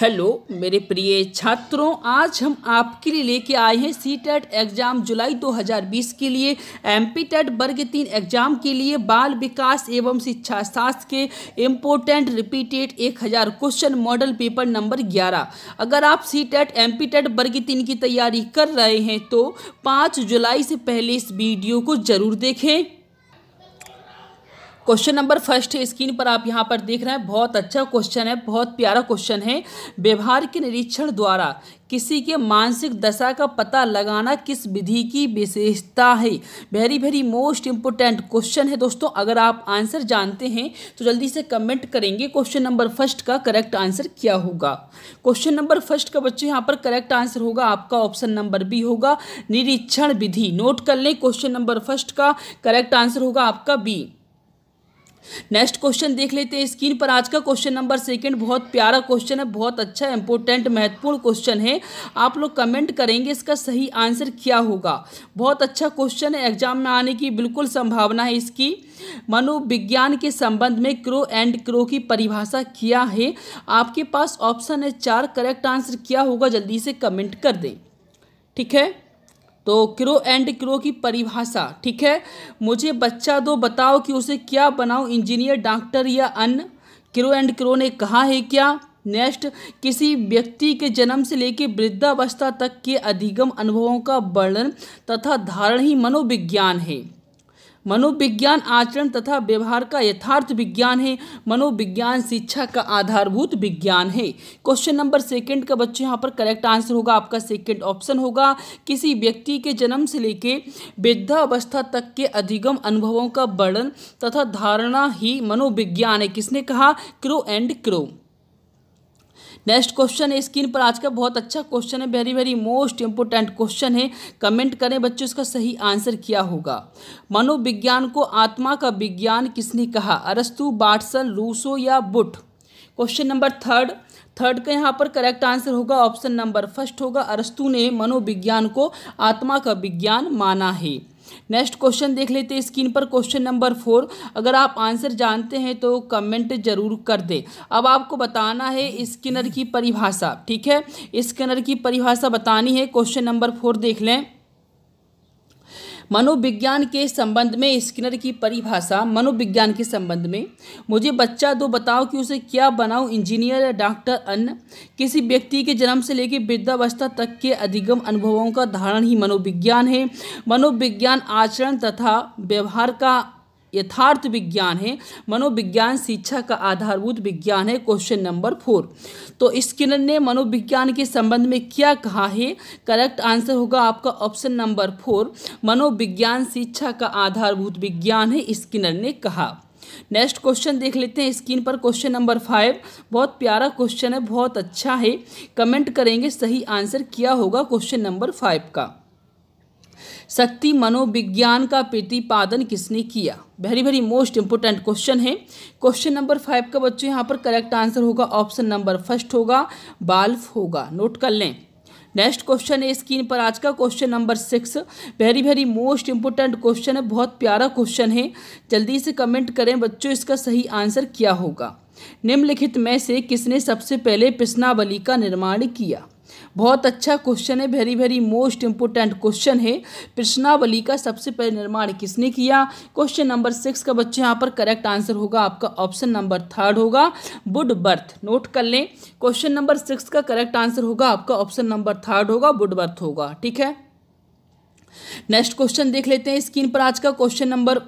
hello मेरे प्रिय छात्रों आज हम आपके लिए लेके आए हैं सी टेट एग्ज़ाम जुलाई 2020 के लिए एम पी टेट वर्ग तीन एग्ज़ाम के लिए बाल विकास एवं शिक्षा शास्त्र के important repeated 1000 question model paper number 11 अगर आप C TET M P TET वर्ग तीन की तैयारी कर रहे हैं तो 5 जुलाई से पहले इस वीडियो को ज़रूर देखें क्वेश्चन नंबर फर्स्ट है स्क्रीन पर आप यहाँ पर देख रहे हैं बहुत अच्छा क्वेश्चन है बहुत प्यारा क्वेश्चन है व्यवहार के निरीक्षण द्वारा किसी के मानसिक दशा का पता लगाना किस विधि की विशेषता है very very most important question है दोस्तों अगर आप आंसर जानते हैं तो जल्दी से कमेंट करेंगे क्वेश्चन नंबर फर्स्ट का करेक्ट आंसर क्या होगा क्वेश्चन नंबर फर्स्ट का बच्चे यहाँ पर करेक्ट आंसर होगा आपका ऑप्शन नंबर बी होगा निरीक्षण विधि नोट कर लें क्वेश्चन नंबर फर्स्ट का करेक्ट आंसर होगा आपका बी नेक्स्ट क्वेश्चन देख लेते हैं स्क्रीन पर आज का क्वेश्चन नंबर सेकंड बहुत प्यारा क्वेश्चन है बहुत अच्छा इंपॉर्टेंट महत्वपूर्ण क्वेश्चन है आप लोग कमेंट करेंगे इसका सही आंसर क्या होगा बहुत अच्छा क्वेश्चन है एग्जाम में आने की बिल्कुल संभावना है इसकी मनोविज्ञान के संबंध में क्रो एंड क्रो की परिभाषा क्या है आपके पास ऑप्शन है चार करेक्ट आंसर क्या होगा जल्दी से कमेंट कर दें ठीक है तो क्रो एंड क्रो की परिभाषा ठीक है मुझे बच्चा दो बताओ कि उसे क्या बनाओ इंजीनियर डॉक्टर या अन्य क्रो एंड क्रो ने कहा है क्या नेक्स्ट किसी व्यक्ति के जन्म से लेकर वृद्धावस्था तक के अधिगम अनुभवों का वर्णन तथा धारण ही मनोविज्ञान है मनोविज्ञान आचरण तथा व्यवहार का यथार्थ विज्ञान है मनोविज्ञान शिक्षा का आधारभूत विज्ञान है क्वेश्चन नंबर सेकंड का बच्चे यहाँ पर करेक्ट आंसर होगा आपका सेकंड ऑप्शन होगा किसी व्यक्ति के जन्म से लेके वृद्धावस्था तक के अधिगम अनुभवों का वर्णन तथा धारणा ही मनोविज्ञान है किसने कहा Crow and Crow next question है स्क्रीन पर आज का बहुत अच्छा क्वेश्चन है very very most important question है कमेंट करें बच्चों इसका सही आंसर क्या होगा मनोविज्ञान को आत्मा का विज्ञान किसने कहा अरस्तु बाटसन रूसो या Wundt question number third third का यहाँ पर करेक्ट आंसर होगा ऑप्शन नंबर फर्स्ट होगा अरस्तु ने मनोविज्ञान को आत्मा का विज्ञान माना है नेक्स्ट क्वेश्चन देख लेते हैं स्क्रीन पर क्वेश्चन नंबर फोर अगर आप आंसर जानते हैं तो कमेंट जरूर कर दे अब आपको बताना है स्किनर की परिभाषा ठीक है स्किनर की परिभाषा बतानी है क्वेश्चन नंबर फोर देख लें मनोविज्ञान के संबंध में स्किनर की परिभाषा मनोविज्ञान के संबंध में मुझे बच्चा दो बताओ कि उसे क्या बनाऊँ इंजीनियर या डॉक्टर अन्य किसी व्यक्ति के जन्म से लेकर वृद्धावस्था तक के अधिगम अनुभवों का धारण ही मनोविज्ञान है मनोविज्ञान आचरण तथा व्यवहार का यथार्थ विज्ञान है मनोविज्ञान शिक्षा का आधारभूत विज्ञान है क्वेश्चन नंबर फोर तो स्किनर ने मनोविज्ञान के संबंध में क्या कहा है करेक्ट आंसर होगा आपका ऑप्शन नंबर फोर मनोविज्ञान शिक्षा का आधारभूत विज्ञान है स्किनर ने कहा नेक्स्ट क्वेश्चन देख लेते हैं स्क्रीन पर क्वेश्चन नंबर फाइव बहुत प्यारा क्वेश्चन है बहुत अच्छा है कमेंट करेंगे सही आंसर क्या होगा क्वेश्चन नंबर फाइव का शक्ति मनोविज्ञान का प्रतिपादन किसने किया very very most important question है क्वेश्चन नंबर फाइव का बच्चों यहाँ पर करेक्ट आंसर होगा ऑप्शन नंबर फर्स्ट होगा बाल्फ होगा नोट कर लें नेक्स्ट क्वेश्चन है स्क्रीन पर आज का question number six very very most important question है बहुत प्यारा क्वेश्चन है जल्दी से कमेंट करें बच्चों इसका सही आंसर क्या होगा निम्नलिखित में से किसने सबसे पहले पिस्नावली का निर्माण किया बहुत अच्छा क्वेश्चन है very very most important question है प्रश्नावली का सबसे पहले निर्माण किसने किया क्वेश्चन नंबर सिक्स का बच्चे यहाँ पर करेक्ट आंसर होगा आपका ऑप्शन नंबर थर्ड होगा बुड बर्थ नोट कर लें क्वेश्चन नंबर सिक्स का करेक्ट आंसर होगा आपका ऑप्शन नंबर थर्ड होगा बुड बर्थ होगा ठीक है नेक्स्ट क्वेश्चन देख लेते हैं स्क्रीन पर आज का क्वेश्चन नंबर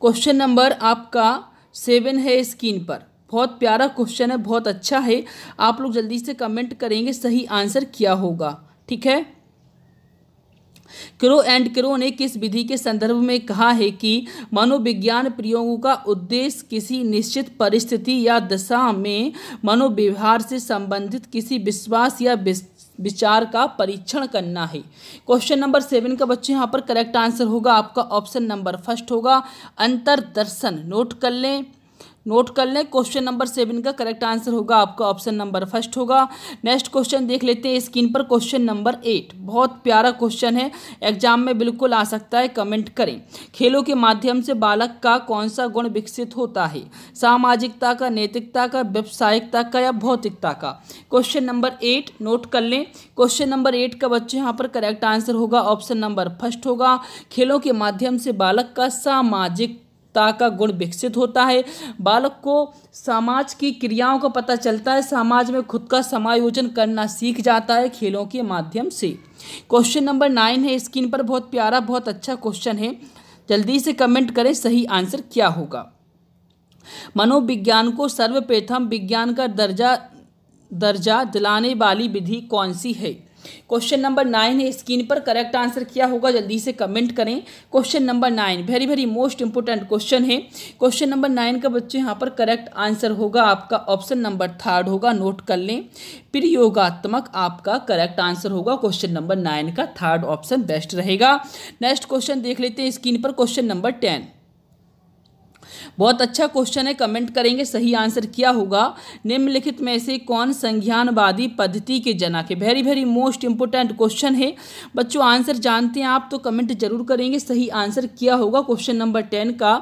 क्वेश्चन नंबर आपका सेवन है स्क्रीन पर बहुत प्यारा क्वेश्चन है बहुत अच्छा है आप लोग जल्दी से कमेंट करेंगे सही आंसर क्या होगा ठीक है क्रो एंड क्रो ने किस विधि के संदर्भ में कहा है कि मनोविज्ञान प्रयोगों का उद्देश्य किसी निश्चित परिस्थिति या दशा में मनोव्यवहार से संबंधित किसी विश्वास या विचार का परीक्षण करना है क्वेश्चन नंबर सेवन का बच्चे यहाँ पर करेक्ट आंसर होगा आपका ऑप्शन नंबर फर्स्ट होगा अंतरदर्शन नोट कर लें नोट कर लें क्वेश्चन नंबर सेवन का करेक्ट आंसर होगा आपका ऑप्शन नंबर फर्स्ट होगा नेक्स्ट क्वेश्चन देख लेते हैं स्क्रीन पर क्वेश्चन नंबर एट बहुत प्यारा क्वेश्चन है एग्जाम में बिल्कुल आ सकता है कमेंट करें खेलों के माध्यम से बालक का कौन सा गुण विकसित होता है सामाजिकता का नैतिकता का व्यावसायिकता का या भौतिकता का क्वेश्चन नंबर एट नोट कर लें क्वेश्चन नंबर एट का बच्चे यहाँ पर करेक्ट आंसर होगा ऑप्शन नंबर फर्स्ट होगा खेलों के माध्यम से बालक का सामाजिक ता का गुण विकसित होता है बालक को समाज की क्रियाओं का पता चलता है समाज में खुद का समायोजन करना सीख जाता है खेलों के माध्यम से क्वेश्चन नंबर नाइन है स्क्रीन पर बहुत प्यारा बहुत अच्छा क्वेश्चन है जल्दी से कमेंट करें सही आंसर क्या होगा मनोविज्ञान को सर्वप्रथम विज्ञान का दर्जा दर्जा दिलाने वाली विधि कौन सी है क्वेश्चन नंबर नाइन है स्क्रीन पर करेक्ट आंसर क्या होगा जल्दी से कमेंट करें question number nine very very most important question है क्वेश्चन नंबर नाइन का बच्चे यहाँ पर करेक्ट आंसर होगा आपका ऑप्शन नंबर थर्ड होगा नोट कर लें प्रयोगात्मक आपका करेक्ट आंसर होगा क्वेश्चन नंबर नाइन का थर्ड ऑप्शन बेस्ट रहेगा नेक्स्ट क्वेश्चन देख लेते हैं स्क्रीन पर क्वेश्चन नंबर टेन बहुत अच्छा क्वेश्चन है कमेंट करेंगे सही आंसर क्या होगा निम्नलिखित में से कौन संज्ञानवादी पद्धति के जनक है very very most important question है बच्चों आंसर जानते हैं आप तो कमेंट जरूर करेंगे सही आंसर क्या होगा क्वेश्चन नंबर टेन का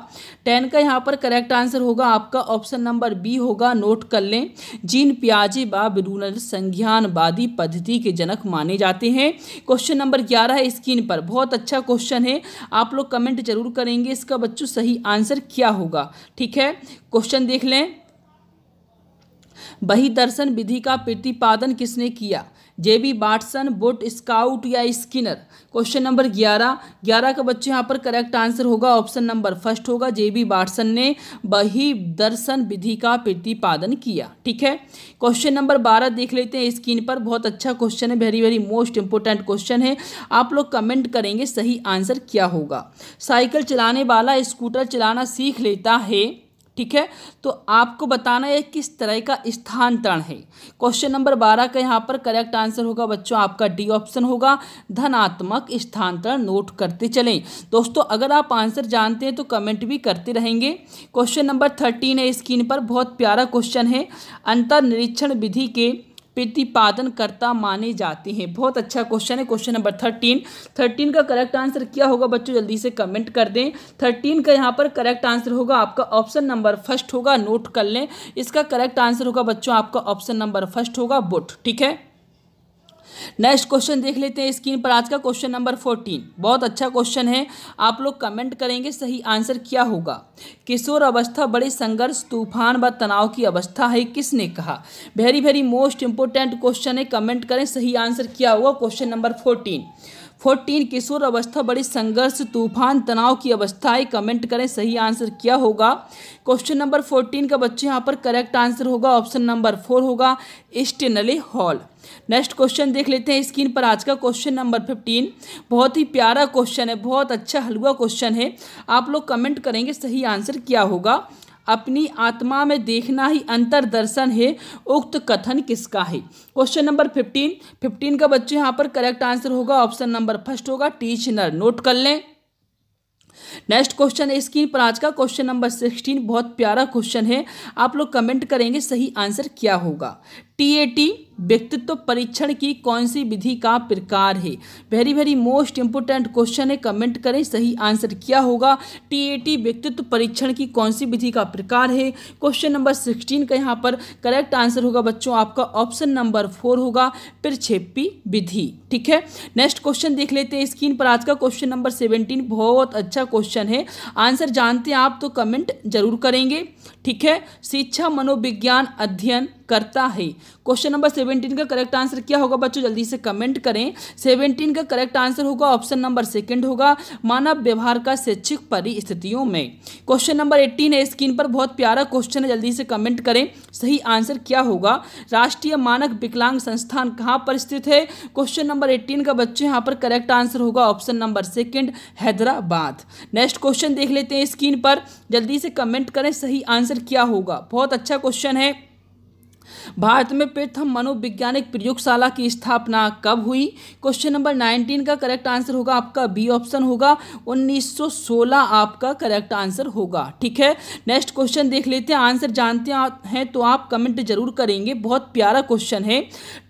टेन का यहाँ पर करेक्ट आंसर होगा आपका ऑप्शन नंबर बी होगा नोट कर लें जीन प्याजे बाबर संज्ञानवादी पद्धति के जनक माने जाते हैं क्वेश्चन नंबर ग्यारह है स्क्रीन पर बहुत अच्छा क्वेश्चन है आप लोग कमेंट जरूर करेंगे इसका बच्चों सही आंसर क्या होगा होगा ठीक है क्वेश्चन देख लें बहिदर्शन विधि का प्रतिपादन किसने किया जे बी बाटसन बुट स्काउट या स्किनर क्वेश्चन नंबर ग्यारह ग्यारह का बच्चे यहाँ पर करेक्ट आंसर होगा ऑप्शन नंबर फर्स्ट होगा जे बी बाटसन ने बही दर्शन विधि का प्रतिपादन किया ठीक है क्वेश्चन नंबर बारह देख लेते हैं स्क्रीन पर बहुत अच्छा क्वेश्चन है very very most important question है आप लोग कमेंट करेंगे सही आंसर क्या होगा साइकिल चलाने वाला स्कूटर चलाना सीख लेता है ठीक है तो आपको बताना है किस तरह का स्थानांतरण है क्वेश्चन नंबर बारह का यहाँ पर करेक्ट आंसर होगा बच्चों आपका डी ऑप्शन होगा धनात्मक स्थानांतरण नोट करते चलें दोस्तों अगर आप आंसर जानते हैं तो कमेंट भी करते रहेंगे क्वेश्चन नंबर थर्टीन है स्क्रीन पर बहुत प्यारा क्वेश्चन है अंतर निरीक्षण विधि के प्रतिपादन करता माने जाते हैं बहुत अच्छा क्वेश्चन है क्वेश्चन नंबर थर्टीन थर्टीन का करेक्ट आंसर क्या होगा बच्चों जल्दी से कमेंट कर दें थर्टीन का यहाँ पर करेक्ट आंसर होगा आपका ऑप्शन नंबर फर्स्ट होगा नोट कर लें इसका करेक्ट आंसर होगा बच्चों आपका ऑप्शन नंबर फर्स्ट होगा बुट ठीक है नेक्स्ट क्वेश्चन देख लेते हैं स्क्रीन पर आज का क्वेश्चन नंबर फोर्टीन बहुत अच्छा क्वेश्चन है आप लोग कमेंट करेंगे सही आंसर क्या होगा किशोर अवस्था बड़े संघर्ष तूफान व तनाव की अवस्था है किसने कहा very very most important question है कमेंट करें सही आंसर क्या होगा क्वेश्चन नंबर फोर्टीन फोर्टीन किशोर अवस्था बड़ी संघर्ष तूफान तनाव की अवस्था है कमेंट करें सही आंसर क्या होगा क्वेश्चन नंबर फोर्टीन का बच्चे यहाँ पर करेक्ट आंसर होगा ऑप्शन नंबर फोर होगा स्टेनले हॉल नेक्स्ट क्वेश्चन देख लेते हैं स्क्रीन पर आज का क्वेश्चन नंबर फिफ्टीन बहुत ही प्यारा क्वेश्चन है बहुत अच्छा हलवा क्वेश्चन है आप लोग कमेंट करेंगे सही आंसर क्या होगा अपनी आत्मा में देखना ही अंतर दर्शन है उक्त कथन किसका है क्वेश्चन नंबर फिफ्टीन फिफ्टीन का बच्चे यहाँ पर करेक्ट आंसर होगा ऑप्शन नंबर फर्स्ट होगा टीचनर नोट कर लें नेक्स्ट क्वेश्चन है स्क्रीन पर आज का क्वेश्चन नंबर सिक्सटीन बहुत प्यारा क्वेश्चन है आप लोग कमेंट करेंगे सही आंसर क्या होगा टीएटी व्यक्तित्व परीक्षण की कौन सी विधि का प्रकार है very very most important question है कमेंट करें सही आंसर क्या होगा टीएटी व्यक्तित्व परीक्षण की कौन सी विधि का प्रकार है क्वेश्चन नंबर सिक्सटीन का यहाँ पर करेक्ट आंसर होगा बच्चों आपका ऑप्शन नंबर फोर होगा प्रक्षेपी विधि ठीक है नेक्स्ट क्वेश्चन देख लेते हैं स्क्रीन पर आज का क्वेश्चन नंबर सेवेंटीन बहुत अच्छा क्वेश्चन है आंसर जानते हैं आप तो कमेंट जरूर करेंगे ठीक है शिक्षा मनोविज्ञान अध्ययन करता है क्वेश्चन नंबर सेवेंटीन का करेक्ट आंसर क्या होगा बच्चों जल्दी से कमेंट करें सेवेंटीन का करेक्ट आंसर होगा ऑप्शन नंबर सेकंड होगा मानव व्यवहार का शैक्षिक परिस्थितियों में क्वेश्चन नंबर एट्टीन है स्क्रीन पर बहुत प्यारा क्वेश्चन है जल्दी से कमेंट करें सही आंसर क्या होगा राष्ट्रीय मानक विकलांग संस्थान कहाँ पर स्थित है क्वेश्चन नंबर एट्टीन का बच्चों यहाँ पर करेक्ट आंसर होगा option number second Hyderabad next question देख लेते हैं स्क्रीन पर जल्दी से कमेंट करें सही आंसर आंसर क्या होगा बहुत अच्छा क्वेश्चन है भारत में प्रथम मनोविज्ञानिक प्रयोगशाला की स्थापना कब हुई क्वेश्चन नंबर 19 का करेक्ट आंसर होगा आपका बी ऑप्शन होगा 1916 आपका करेक्ट आंसर होगा ठीक है नेक्स्ट क्वेश्चन देख लेते हैं आंसर जानते हैं तो आप कमेंट जरूर करेंगे बहुत प्यारा क्वेश्चन है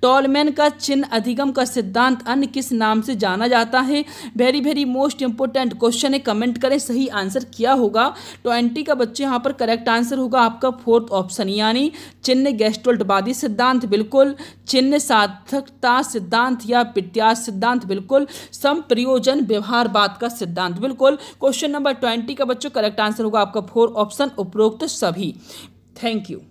टॉलमैन का चिन्ह अधिगम का सिद्धांत अन्य किस नाम से जाना जाता है very very most important question है कमेंट करें सही आंसर क्या होगा ट्वेंटी का बच्चे यहाँ पर करेक्ट आंसर होगा आपका फोर्थ ऑप्शन यानी चिन्ह गेस्ट टुल्टवादी सिद्धांत बिल्कुल चिन्ह साधकता सिद्धांत या प्रत्यास सिद्धांत बिल्कुल संप्रयोजन व्यवहारवाद का सिद्धांत बिल्कुल क्वेश्चन नंबर ट्वेंटी का बच्चों करेक्ट आंसर होगा आपका फोर ऑप्शन उपरोक्त सभी थैंक यू